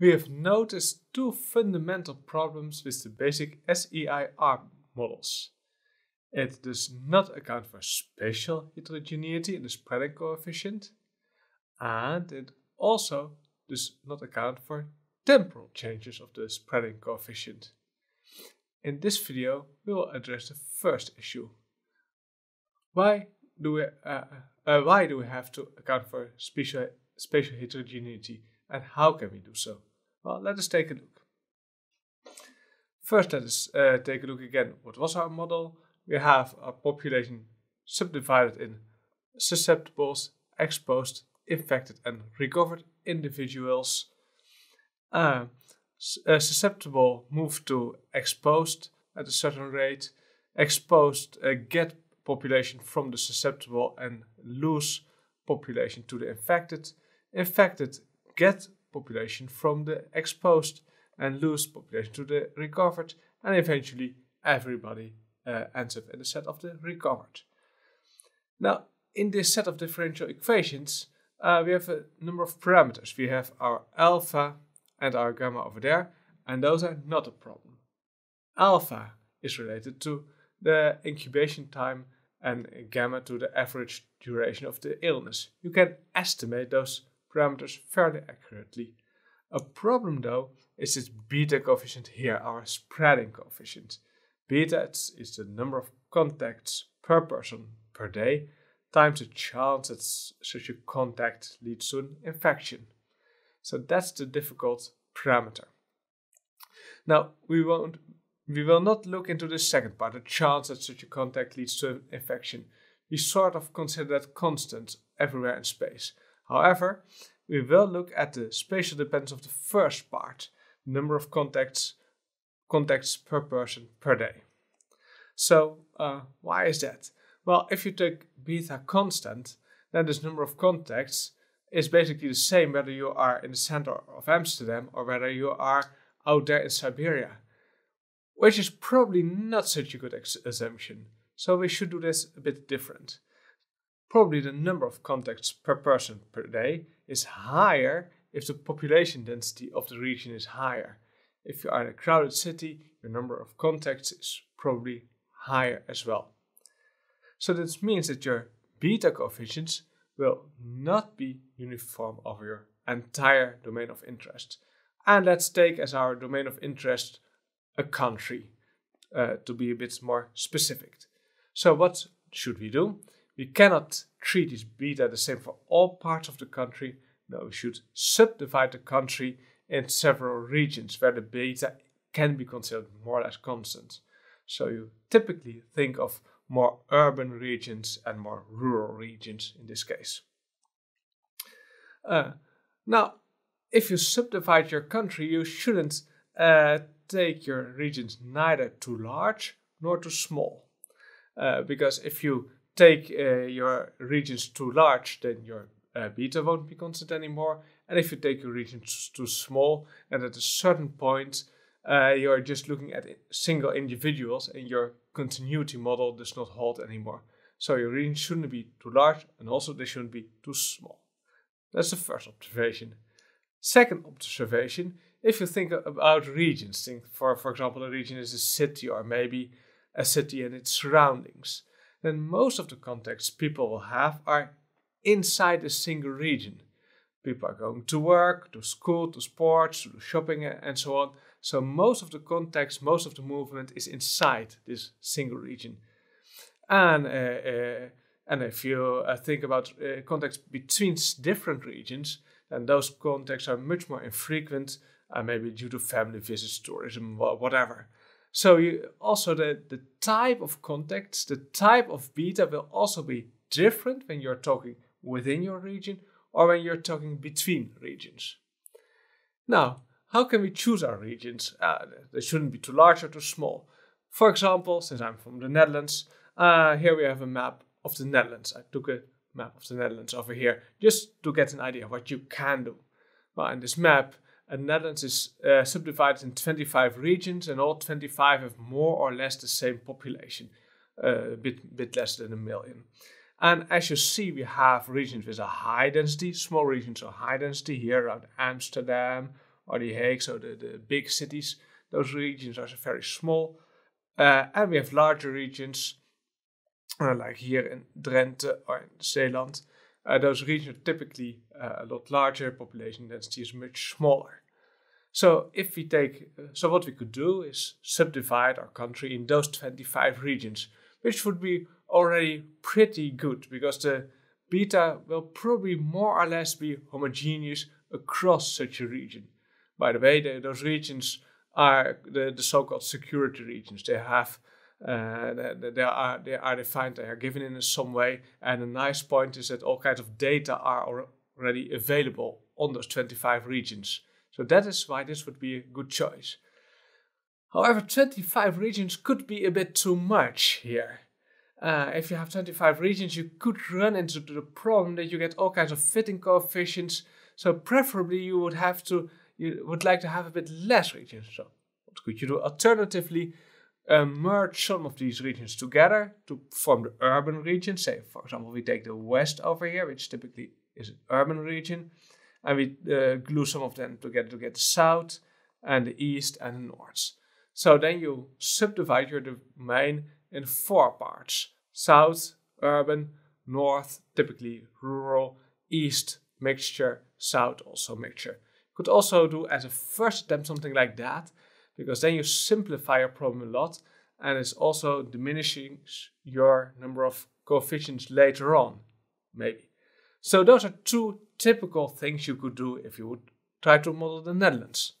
we have noticed two fundamental problems with the basic SEIR models. It does not account for spatial heterogeneity in the spreading coefficient, and it also does not account for temporal changes of the spreading coefficient. In this video, we will address the first issue. Why do we, uh, uh, why do we have to account for spatial, spatial heterogeneity and how can we do so? Well, let us take a look. First, let us uh, take a look again. What was our model? We have a population subdivided in susceptibles, exposed, infected, and recovered individuals. Uh, susceptible move to exposed at a certain rate. Exposed uh, get population from the susceptible and lose population to the infected. Infected get population from the exposed and lost population to the recovered, and eventually everybody uh, ends up in the set of the recovered. Now, in this set of differential equations, uh, we have a number of parameters. We have our alpha and our gamma over there, and those are not a problem. Alpha is related to the incubation time and gamma to the average duration of the illness. You can estimate those parameters fairly accurately. A problem though is this beta coefficient here, our spreading coefficient. Beta is the number of contacts per person per day times the chance that such a contact leads to an infection. So that's the difficult parameter. Now we won't we will not look into the second part, the chance that such a contact leads to an infection. We sort of consider that constant everywhere in space. However, we will look at the spatial dependence of the first part, number of contacts, contacts per person per day. So uh, why is that? Well, if you take beta constant, then this number of contacts is basically the same whether you are in the center of Amsterdam or whether you are out there in Siberia, which is probably not such a good assumption. So we should do this a bit different probably the number of contacts per person per day is higher if the population density of the region is higher. If you are in a crowded city, your number of contacts is probably higher as well. So this means that your beta coefficients will not be uniform over your entire domain of interest. And let's take as our domain of interest a country uh, to be a bit more specific. So what should we do? We cannot treat each beta the same for all parts of the country. No, we should subdivide the country in several regions where the beta can be considered more or less constant. So you typically think of more urban regions and more rural regions in this case. Uh, now, if you subdivide your country, you shouldn't uh, take your regions neither too large nor too small. Uh, because if you take uh, your regions too large, then your uh, beta won't be constant anymore. And if you take your regions too small, and at a certain point, uh, you are just looking at single individuals, and your continuity model does not hold anymore. So your regions shouldn't be too large, and also they shouldn't be too small. That's the first observation. Second observation, if you think about regions, think for, for example, a region is a city or maybe a city and its surroundings then most of the contacts people will have are inside a single region. People are going to work, to school, to sports, to shopping, and so on. So most of the contacts, most of the movement is inside this single region. And uh, uh, and if you uh, think about uh, between different regions, then those contexts are much more infrequent, uh, maybe due to family visits, tourism, whatever. So you also the, the type of contacts, the type of beta will also be different when you're talking within your region or when you're talking between regions. Now, how can we choose our regions? Uh, they shouldn't be too large or too small. For example, since I'm from the Netherlands, uh, here we have a map of the Netherlands. I took a map of the Netherlands over here just to get an idea of what you can do. Well, in this map, and uh, Netherlands is uh, subdivided in 25 regions, and all 25 have more or less the same population, uh, a bit, bit less than a million. And as you see, we have regions with a high density, small regions of high density here around Amsterdam or The Hague, so the, the big cities, those regions are very small. Uh, and we have larger regions, uh, like here in Drenthe or in Zeeland, uh, those regions are typically uh, a lot larger, population density is much smaller. So if we take, uh, so what we could do is subdivide our country in those 25 regions, which would be already pretty good because the beta will probably more or less be homogeneous across such a region. By the way, the, those regions are the, the so-called security regions. They have Eh, they are they are defined they are given in some way and a nice point is that all kinds of data are already available on those 25 regions so that is why this would be a good choice however 25 regions could be a bit too much here uh, if you have 25 regions you could run into the problem that you get all kinds of fitting coefficients so preferably you would have to you would like to have a bit less regions so what could you do alternatively uh, merge some of these regions together to form the urban region. Say, for example, we take the west over here, which typically is an urban region, and we uh, glue some of them together to get the south and the east and the north. So then you subdivide your domain in four parts south, urban, north, typically rural, east, mixture, south, also mixture. You could also do as a first attempt something like that, because then you simplify your problem a lot and it's also diminishing your number of coefficients later on, maybe. So those are two typical things you could do if you would try to model the Netherlands.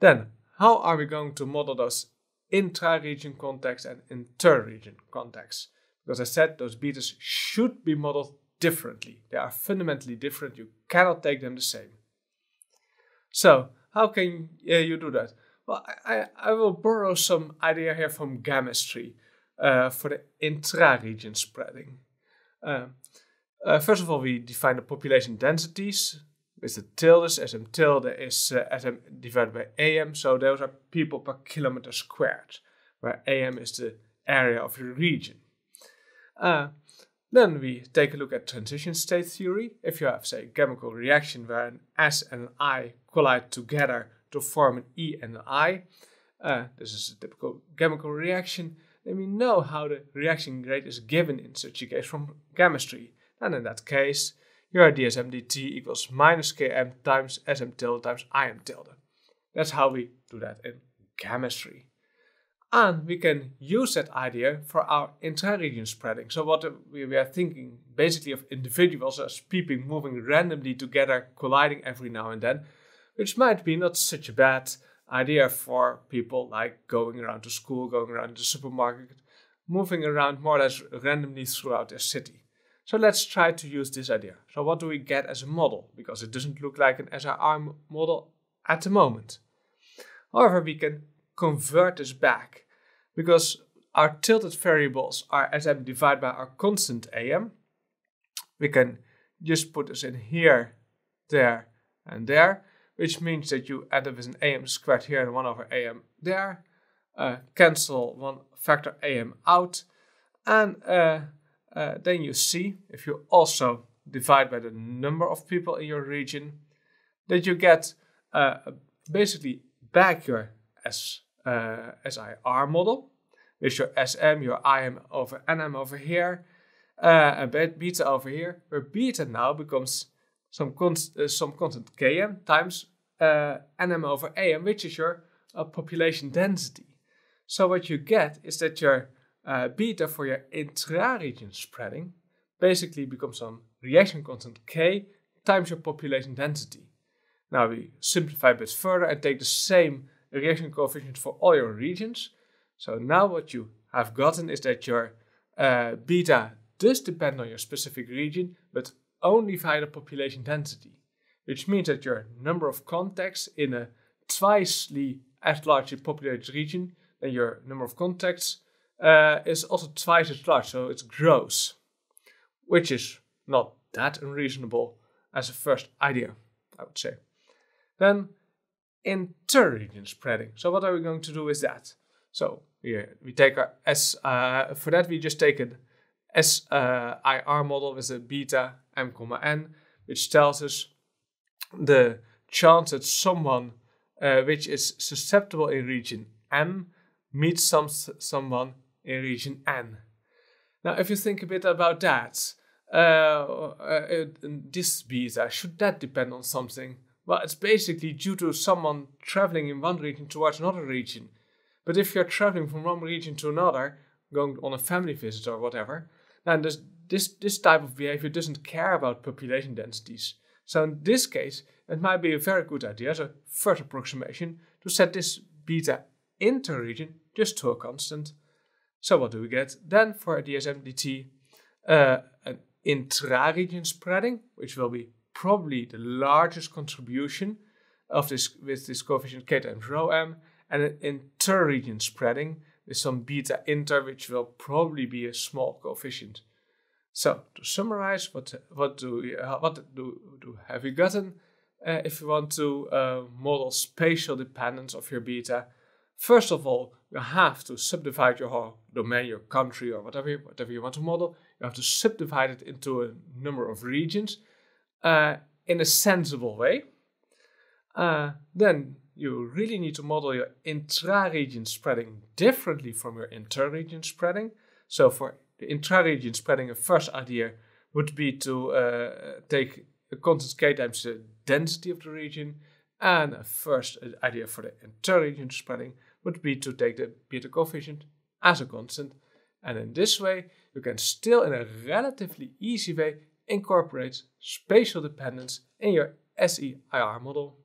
Then, how are we going to model those intra-region contexts and inter-region contexts? Because I said those betas should be modeled differently. They are fundamentally different. You cannot take them the same. So how can uh, you do that? Well, I, I will borrow some idea here from gamistry uh, for the intra-region spreading. Uh, uh, first of all, we define the population densities with the tildes. SM tilde is uh, SM divided by AM, so those are people per kilometer squared, where AM is the area of the region. Uh, then we take a look at transition state theory. If you have, say, a chemical reaction where an S and an I collide together to form an E and an I, uh, this is a typical chemical reaction, then we know how the reaction rate is given in such a case from chemistry. And in that case, your DSMDT equals minus Km times Sm tilde times Im tilde. That's how we do that in chemistry. And we can use that idea for our entire region spreading. So what we are thinking basically of individuals as people moving randomly together, colliding every now and then, which might be not such a bad idea for people like going around to school, going around the supermarket, moving around more or less randomly throughout their city. So let's try to use this idea. So what do we get as a model? Because it doesn't look like an SRR model at the moment. However, we can convert this back because our tilted variables are sm divided by our constant am. We can just put this in here, there, and there, which means that you end up with an am squared here and 1 over am there. Uh, cancel one factor am out, and uh, uh, then you see if you also divide by the number of people in your region that you get uh, basically back your s uh, eh, SIR model with your SM, your IM over NM over here, uh, eh, and beta over here, where beta now becomes some, const uh, eh, some constant Km times uh, NM over AM, which is your uh, population density. So what you get is that your beta for your intra-region spreading basically becomes some reaction constant K times your population density. Now we simplify a bit further and take the same reaction coefficient for all your regions. So now what you have gotten is that your uh, beta does depend on your specific region, but only via the population density, which means that your number of contacts in a twicely as a populated region, then your number of contacts uh, is also twice as large, so it grows, which is not that unreasonable as a first idea, I would say. Then intelligence spreading. So what are we going to do with that? So here we take our S, uh, for that we just take an SIR uh, model with a beta m comma n, which tells us the chance that someone uh, which is susceptible in region M meets some, someone in region N. Now, if you think a bit about that, uh, uh, this beta, should that depend on something? Well, it's basically due to someone traveling in one region towards another region. But if you're traveling from one region to another, going on a family visit or whatever, then this, this, this type of behavior doesn't care about population densities. So in this case, it might be a very good idea as a first approximation to set this beta inter-region just to a constant. So what do we get then for DSMDT? Uh, an intra-region spreading, which will be probably the largest contribution of this with this coefficient k and rho m and an inter region spreading with some beta inter which will probably be a small coefficient. So to summarize, what what do we, uh, what do, do have you gotten? Uh, if you want to uh, model spatial dependence of your beta, first of all, you have to subdivide your whole domain, your country, or whatever whatever you want to model. You have to subdivide it into a number of regions, uh, in a sensible way, uh, then you really need to model your intra-region spreading differently from your inter-region spreading. So for the intra-region spreading, a first idea would be to uh, take a constant k times the density of the region, and a first idea for the inter-region spreading would be to take the beta coefficient as a constant, and in this way you can still, in a relatively easy way, incorporates spatial dependence in your SEIR model.